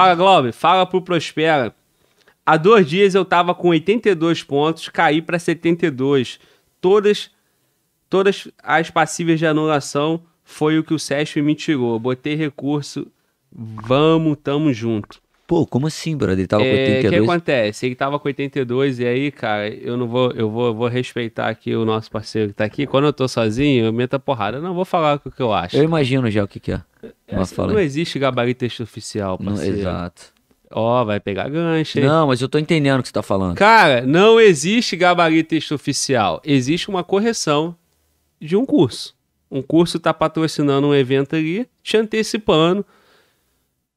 Fala, Glauber. Fala pro Prospera. Há dois dias eu tava com 82 pontos, caí para 72. Todas, todas as passíveis de anulação foi o que o Sérgio me tirou. Botei recurso. Vamos, tamo junto. Pô, como assim, brother? Ele tava é, com 82. O que acontece? Ele tava com 82 e aí, cara, eu não vou, eu vou, vou respeitar aqui o nosso parceiro que tá aqui. Quando eu tô sozinho, eu meto a porrada. Eu não vou falar o que eu acho. Eu imagino já o que que é. é assim, não existe gabarito oficial, parceiro. Não, exato. Ó, oh, vai pegar gancho, hein? Não, mas eu tô entendendo o que você tá falando. Cara, não existe gabarito oficial. Existe uma correção de um curso. Um curso tá patrocinando um evento ali, te antecipando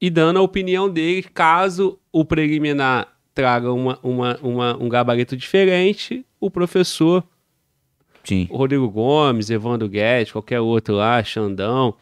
e dando a opinião dele caso o preliminar traga uma, uma, uma, um gabarito diferente, o professor Sim. Rodrigo Gomes, Evandro Guedes, qualquer outro lá, Xandão,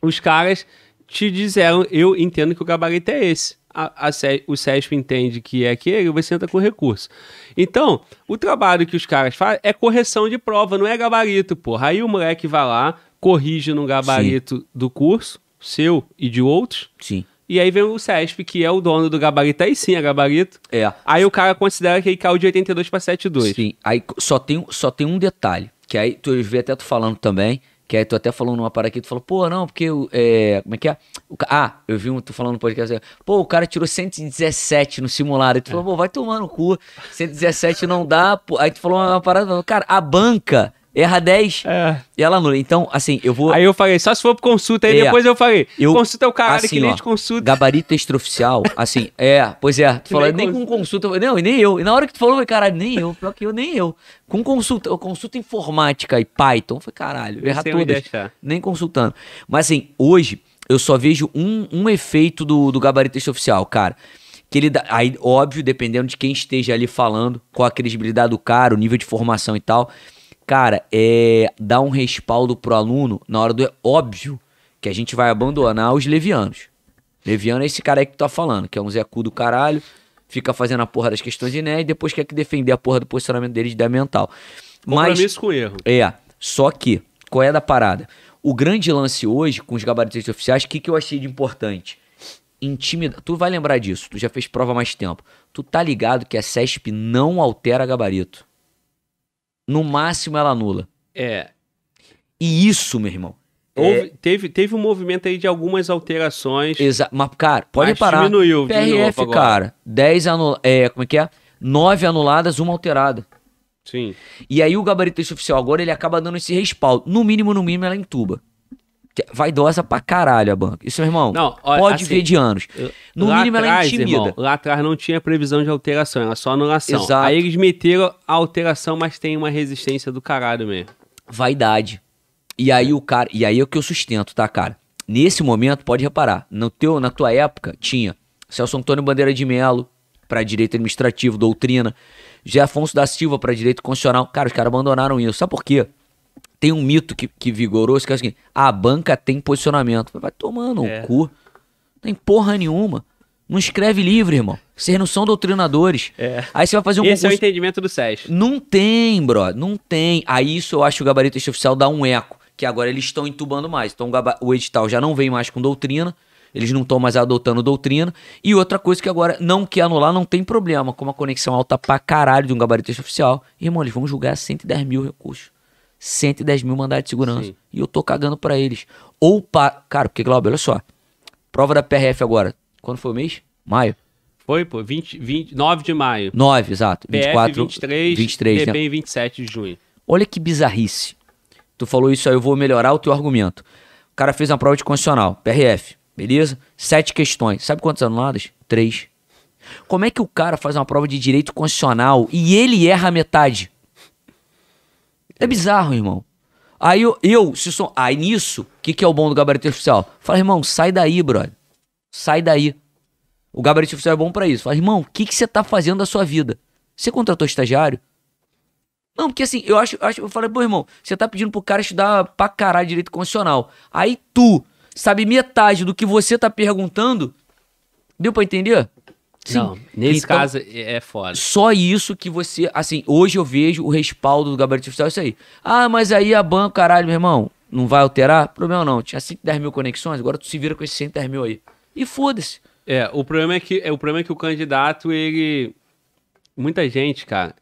os caras te disseram, eu entendo que o gabarito é esse. A, a, o SESP entende que é aquele, você entra com recurso. Então, o trabalho que os caras fazem é correção de prova, não é gabarito, porra. Aí o moleque vai lá, corrige no gabarito Sim. do curso, seu e de outros. Sim. E aí vem o CESP, que é o dono do gabarito. Aí sim é gabarito. É. Aí o cara considera que ele caiu de 82 para 72. Sim. Aí só tem, só tem um detalhe, que aí tu vê até tu falando também, que aí tu até falou numa parada aqui, tu falou, pô, não, porque é, como é que é? O, ah, eu vi um, tu falando no podcast, pô, o cara tirou 117 no simulado. Aí tu falou, pô, vai tomar no cu, 117 não dá. Pô. Aí tu falou uma parada, cara, a banca Erra 10 é. e ela anula. Então, assim, eu vou. Aí eu falei, só se for consulta, aí é. depois eu falei. Eu, consulta é o cara assim, que nem de consulta. Gabarito extraoficial, assim, é, pois é. Tu falou, nem, com consulta. Não, e nem eu. E na hora que tu falou, eu falei, caralho, nem eu. Pior que eu, nem eu. Com consulta, consulta informática e Python, foi caralho, erra todas. Nem consultando. Mas assim, hoje eu só vejo um, um efeito do, do gabarito extraoficial, cara que ele dá, aí óbvio dependendo de quem esteja ali falando qual a credibilidade do cara o nível de formação e tal cara, é dar um respaldo pro aluno na hora do. É óbvio que a gente vai abandonar os levianos. Leviano é esse cara aí que tu tá falando, que é um Zé Cu do caralho, fica fazendo a porra das questões inéditas e depois quer que defender a porra do posicionamento de da mental. Compromisso Mas, com erro. É, só que, qual é da parada? O grande lance hoje, com os gabaritos oficiais, o que, que eu achei de importante? Intimidar. Tu vai lembrar disso, tu já fez prova há mais tempo. Tu tá ligado que a CESP não altera gabarito. No máximo ela anula. É. E isso, meu irmão. É Houve, é... teve, teve um movimento aí de algumas alterações. Exato. mas, cara, pode mas parar. Diminuiu, PRF, cara. 10 anuladas. É, como é que é? 9 anuladas, uma alterada. Sim. E aí o gabarito oficial agora ele acaba dando esse respaldo. No mínimo, no mínimo, ela entuba. É vaidosa pra caralho a banca. Isso, irmão, não, olha, pode assim, ver de anos. No mínimo, é atrás, ela intimida. Irmão, lá atrás não tinha previsão de alteração, era só anulação. Exato. Aí eles meteram a alteração, mas tem uma resistência do caralho mesmo. Vaidade. E aí o cara. E aí é o que eu sustento, tá, cara? Nesse momento, pode reparar, no teu, na tua época, tinha Celso Antônio Bandeira de Melo para direito administrativo, doutrina, José Afonso da Silva para direito constitucional. Cara, os caras abandonaram isso. Sabe por quê? tem um mito que, que vigorou, que é assim, a banca tem posicionamento. Vai tomando é. cu. Não tem porra nenhuma. Não escreve livro, irmão. Vocês não são doutrinadores. É. Aí você vai fazer um Esse concurso... é o entendimento do SES. Não tem, bro. Não tem. Aí isso eu acho que o gabarito oficial dá um eco. Que agora eles estão entubando mais. Então o, o edital já não vem mais com doutrina. Eles não estão mais adotando doutrina. E outra coisa que agora não quer anular, não tem problema. Como a conexão alta pra caralho de um gabarito oficial. Irmão, eles vão julgar 110 mil recursos. 110 mil mandados de segurança. Sim. E eu tô cagando para eles. Ou para. Cara, porque, Glauber, olha só. Prova da PRF agora. Quando foi o mês? Maio. Foi, pô, 20, 20, 9 de maio. 9, exato. PF, 24, 23, 23 DP né? em 27 de junho. Olha que bizarrice. Tu falou isso aí, eu vou melhorar o teu argumento. O cara fez uma prova de condicional, PRF, beleza? Sete questões. Sabe quantas anuladas? Três. Como é que o cara faz uma prova de direito constitucional e ele erra a metade? É bizarro, irmão. Aí eu, eu se sou. Aí nisso, o que, que é o bom do gabarito oficial? Fala, irmão, sai daí, brother. Sai daí. O gabarito oficial é bom para isso. Fala, irmão, o que, que você tá fazendo da sua vida? Você contratou estagiário? Não, porque assim, eu acho, acho eu falei, pô, irmão, você tá pedindo pro cara estudar pra caralho direito constitucional. Aí tu sabe metade do que você tá perguntando. Deu pra entender? Sim. Não, nesse então, caso é, é foda. Só isso que você. Assim, hoje eu vejo o respaldo do gabarito oficial, é isso aí. Ah, mas aí a banca, caralho, meu irmão, não vai alterar? Problema não. Tinha 100, mil conexões, agora tu se vira com esses 110 mil aí. E foda-se. É, o problema é que, é, o problema é que o candidato, ele. Muita gente, cara,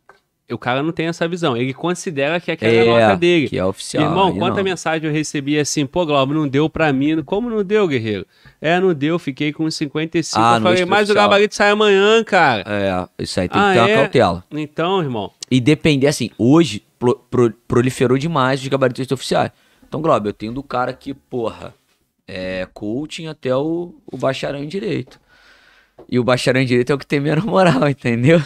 o cara não tem essa visão. Ele considera que aquela é, é nota dele. Que é oficial. Irmão, quanta não. mensagem eu recebi assim, pô, Glauber, não deu pra mim. Como não deu, guerreiro? É, não deu, fiquei com 55. Ah, eu falei, mas oficial. o gabarito sai amanhã, cara. É, isso aí tem ah, que ter uma é? cautela. Então, irmão. E depender, assim, hoje pro, pro, proliferou demais os gabaritos oficiais. Então, Glauber, eu tenho do cara que, porra, é coaching até o, o bacharel em direito. E o bacharel em direito é o que tem menos moral, entendeu?